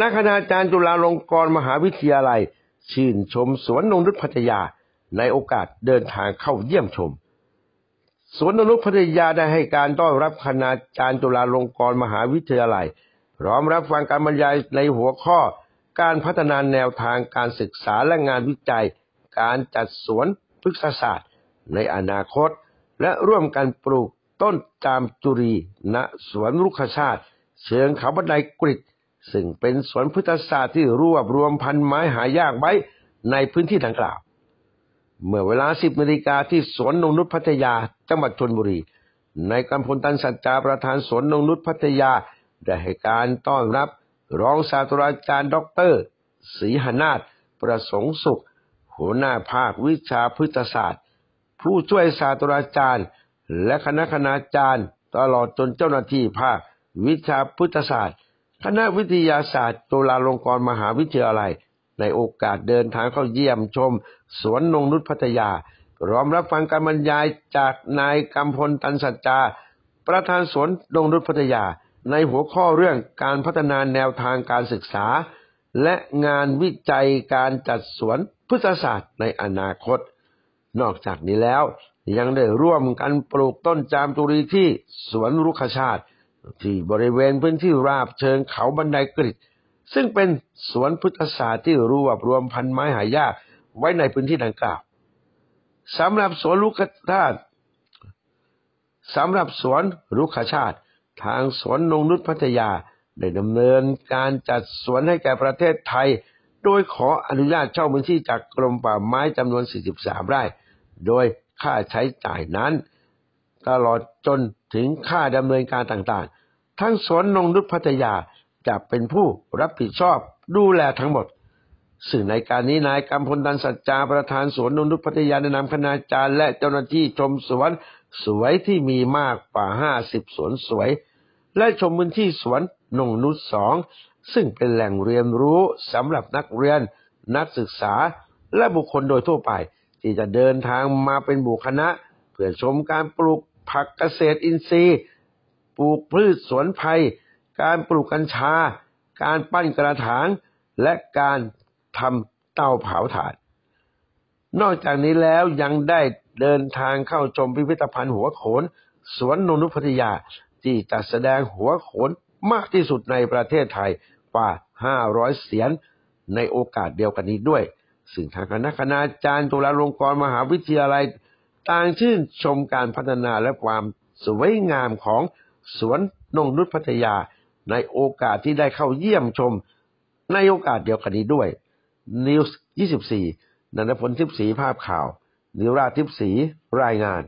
ณคณาจารย์จุฬาลงกรณ์มหาวิทยาลัย ชื่นชมสวนนงนุษพัทยาในโอกาสเดินทางเข้าเยี่ยมชม สวนนงนุษพัทยาได้ให้การต้อนรับคณาจารย์จุฬาลงกรณ์มหาวิทยาลัยพร้อมรับฟังการบรรยายในหัวข้อ การพัฒนาแนวทางการศึกษาและงานวิจัย การจัดสวนพฤกษศาสตร์ ในอนาคต และร่วมกันปลูกต้นจามจุรีณสวนลุกชาติเชิงเขาบันไดกริชซึ่งเป็นสวนพุทธศาสตร์ที่รวบรวมพันไม้หายากไว้ในพื้นที่ดังกล่าว เมื่อเวลาสิบนาฬิกาที่สวนนงนุษพัทยาจังหวัดชนบุรีนายกำพลตันสัจจาประธานสวนนงนุษพัทยา ได้ให้การต้อนรับรองศาสตราจารย์ด็อกเตอร์ศรีหนาถประสงค์สุขหัวหน้าภาควิชาพุทธศาสตร์ ผู้ช่วยศาสตราจารย์และคณะคณาจารย์ตลอดจนเจ้าหน้าที่ภาควิชาพุทธศาสตร์คณะวิทยาศาสตร์จุฬาลงกรณ์มหาวิทยาลัยในโอกาสเดินทางเข้าเยี่ยมชมสวนนงนุษพัทยารอมรับฟังการบรรยายจากนายกำพลตันสัจจา ประธานสวนนงนุษพัทยา ในหัวข้อเรื่องการพัฒนาแนวทางการศึกษา และงานวิจัยการจัดสวนพุทธศาสตร์ในอนาคต นอกจากนี้แล้ว ยังได้ร่วมกันปลูกต้นจามจุรีที่สวนรุกขชาติที่บริเวณพื้นที่ราบเชิงเขาบันไดกริดซึ่งเป็นสวนพุทธศาสตร์ที่รวบรวมพันไม้หายากไว้ในพื้นที่ดังกล่าวสำหรับสวนลูกธาตุสำหรับสวนลุกขชาติ ทางสวนนงนุษพัทยาได้ดำเนินการจัดสวนให้แก่ประเทศไทย โดยขออนุญาตเช่าพื้นที่จากกรมป่าไม้จำนวน 43 ไร่โดยค่าใช้จ่ายนั้นตลอดจนถึงค่าดำเนินการต่างๆ ทั้งสวนนงนุษพัทยาจะเป็นผู้รับผิดชอบดูแลทั้งหมดซึ่งในการนี้ นายกำพลดันสัจจาประธานสวนนงนุษพัทยาแนะนำคณาจารย์และเจ้าหน้าที่ชมสวน สวยที่มีมากกว่าห้าสิบสวนสวย และชมพื้นที่สวน นงนุษสองซึ่งเป็นแหล่งเรียนรู้สำหรับนักเรียน นักศึกษา และบุคคลโดยทั่วไป ที่จะเดินทางมาเป็นบุคณะ เพื่อชมการปลูกผักเกษตรอินทรีย์ ปลูกพืชสวนไผ่การปลูกกัญชา การปั้นกระถาง และการทำเตาเผาถ่าน นอกจากนี้แล้วยังได้เดินทางเข้าชมพิพิธภัณฑ์หัวโขนสวนนนุพัทยา ที่จัดแสดงหัวโขนมากที่สุดในประเทศไทยกว่า 500เสียนในโอกาสเดียวกันนี้ด้วย ซึ่งทางคณะคณาจารย์ตุลาลงกรมหาวิทยาลัยต่างชื่นชมการพัฒนาและความสวยงามของสวนนงนุษพัทยาในโอกาสที่ได้เข้าเยี่ยมชมในโอกาสเดียวกันนี้ด้วย นิวส์24นันทพลทิพสีภาพข่าว นิวราทิพสีรายงาน